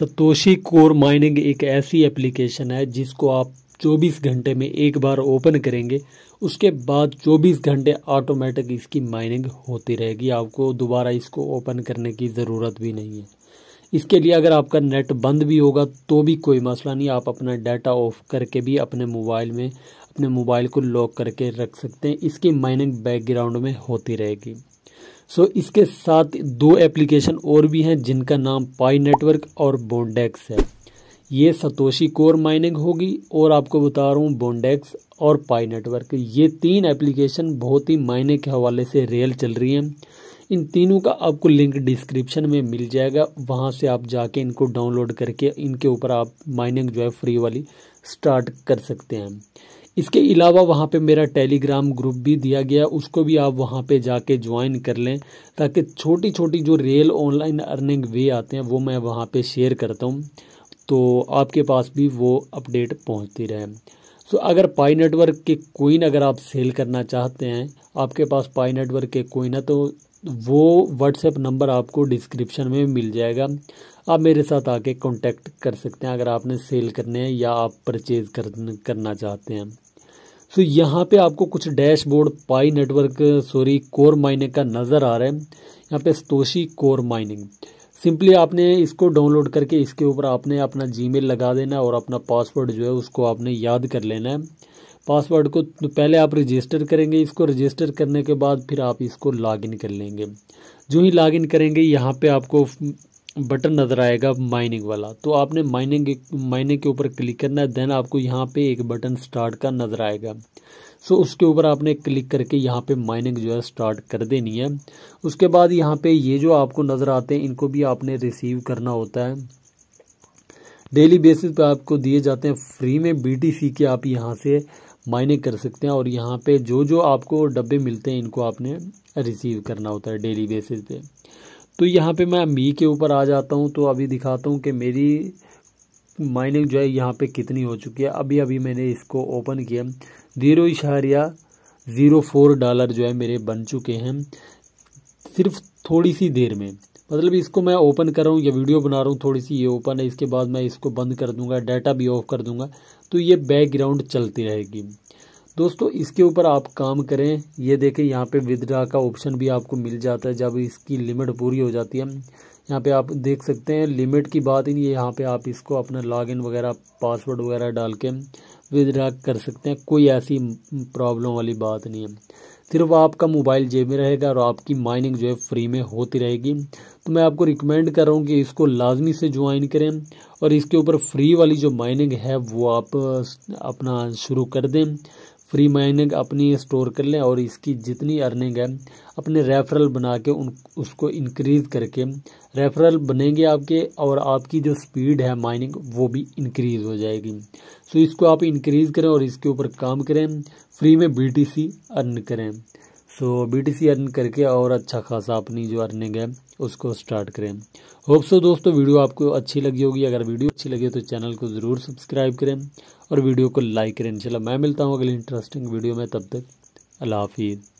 Satoshi core mining एक ऐसी application है जिसको आप 24 घंटे में एक बार ओपन करेंगे उसके बाद 24 घंटे ऑटोमेटिक इसकी माइनिंग होती रहेगी आपको दोबारा इसको ओपन करने की ज़रूरत भी नहीं है इसके लिए अगर आपका नेट बंद भी होगा तो भी कोई मसला नहीं आप अपना डाटा ऑफ करके भी अपने मोबाइल में अपने मोबाइल को लॉक करके रख सकते हैं इसकी माइनिंग बैकग्राउंड में होती रहेगी सो इसके साथ दो एप्लीकेशन और भी हैं जिनका नाम पाई नेटवर्क और बोंडेक्स है ये सतोशी कोर माइनिंग होगी और आपको बता रहा हूँ बोंडेक्स और पाई नेटवर्क ये तीन एप्लीकेशन बहुत ही मायने के हवाले से रियल चल रही हैं इन तीनों का आपको लिंक डिस्क्रिप्शन में मिल जाएगा वहाँ से आप जाके इनको डाउनलोड करके इनके ऊपर आप माइनिंग जो है फ्री वाली स्टार्ट कर सकते हैं इसके अलावा वहाँ पे मेरा टेलीग्राम ग्रुप भी दिया गया उसको भी आप वहाँ पे जाके ज्वाइन कर लें ताकि छोटी छोटी जो रियल ऑनलाइन अर्निंग वे आते हैं वो मैं वहाँ पे शेयर करता हूँ तो आपके पास भी वो अपडेट पहुँचती रहे सो so, अगर पाई नेटवर्क के कोइन अगर आप सेल करना चाहते हैं आपके पास पाई नेटवर्क के कोइन है तो वो व्हाट्सएप नंबर आपको डिस्क्रिप्शन में मिल जाएगा आप मेरे साथ आके कांटेक्ट कर सकते हैं अगर आपने सेल करने हैं या आप परचेज कर, करना चाहते हैं सो so, यहाँ पे आपको कुछ dashboard Pi network sorry core mining का नज़र आ रहा है यहाँ पे स्तोशी कोर माइनिंग सिंपली आपने इसको डाउनलोड करके इसके ऊपर आपने अपना जीमेल लगा देना और अपना पासवर्ड जो है उसको आपने याद कर लेना है पासवर्ड को तो पहले आप रजिस्टर करेंगे इसको रजिस्टर करने के बाद फिर आप इसको लॉगिन कर लेंगे जो ही लॉगिन करेंगे यहाँ पे आपको बटन नज़र आएगा माइनिंग वाला तो आपने माइनिंग माइनिंग के ऊपर क्लिक करना है देन आपको यहाँ पे एक बटन स्टार्ट का नज़र आएगा सो so, उसके ऊपर आपने क्लिक करके यहाँ पे माइनिंग जो है स्टार्ट कर देनी है उसके बाद यहाँ पे ये जो आपको नज़र आते हैं इनको भी आपने रिसीव करना होता है डेली बेसिस पे आपको दिए जाते हैं फ्री में बी के आप यहाँ से मायने कर सकते हैं और यहाँ पे जो जो आपको डब्बे मिलते हैं इनको आपने रिसीव करना होता है डेली बेसिस पे तो यहाँ पे मैं मी के ऊपर आ जाता हूँ तो अभी दिखाता हूँ कि मेरी माइनिंग जो है यहाँ पे कितनी हो चुकी है अभी अभी मैंने इसको ओपन किया जीरो इशारिया ज़ीरो फोर डॉलर जो है मेरे बन चुके हैं सिर्फ थोड़ी सी देर में मतलब इसको मैं ओपन कर रहा हूँ या वीडियो बना रहा हूँ थोड़ी सी ये ओपन है इसके बाद मैं इसको बंद कर दूंगा डाटा भी ऑफ कर दूंगा तो ये बैकग्राउंड चलती रहेगी दोस्तों इसके ऊपर आप काम करें ये देखें यहाँ पे विदड्रा का ऑप्शन भी आपको मिल जाता है जब इसकी लिमिट पूरी हो जाती है यहाँ पे आप देख सकते हैं लिमिट की बात ही नहीं है यहाँ पे आप इसको अपना लॉगिन वगैरह पासवर्ड वगैरह डाल के विदड्रा कर सकते हैं कोई ऐसी प्रॉब्लम वाली बात नहीं है सिर्फ आपका मोबाइल जेब में रहेगा और आपकी माइनिंग जो है फ्री में होती रहेगी तो मैं आपको रिकमेंड कर रहा हूँ कि इसको लाजमी से ज्वाइन करें और इसके ऊपर फ्री वाली जो माइनिंग है वो आप अपना शुरू कर दें फ्री माइनिंग अपनी स्टोर कर लें और इसकी जितनी अर्निंग है अपने रेफरल बना के उन उसको इनक्रीज़ करके रेफरल बनेंगे आपके और आपकी जो स्पीड है माइनिंग वो भी इनक्रीज़ हो जाएगी सो इसको आप इंक्रीज़ करें और इसके ऊपर काम करें फ्री में बीटीसी अर्न करें so B T C earn करके और अच्छा खासा अपनी जो अर्निंग है उसको स्टार्ट करें होप सो दोस्तों वीडियो आपको अच्छी लगी होगी अगर वीडियो अच्छी लगी तो चैनल को ज़रूर सब्सक्राइब करें और वीडियो को लाइक करें इंशाल्लाह मैं मिलता हूँ अगली इंटरेस्टिंग वीडियो में तब तक अल्लाह हाफिज़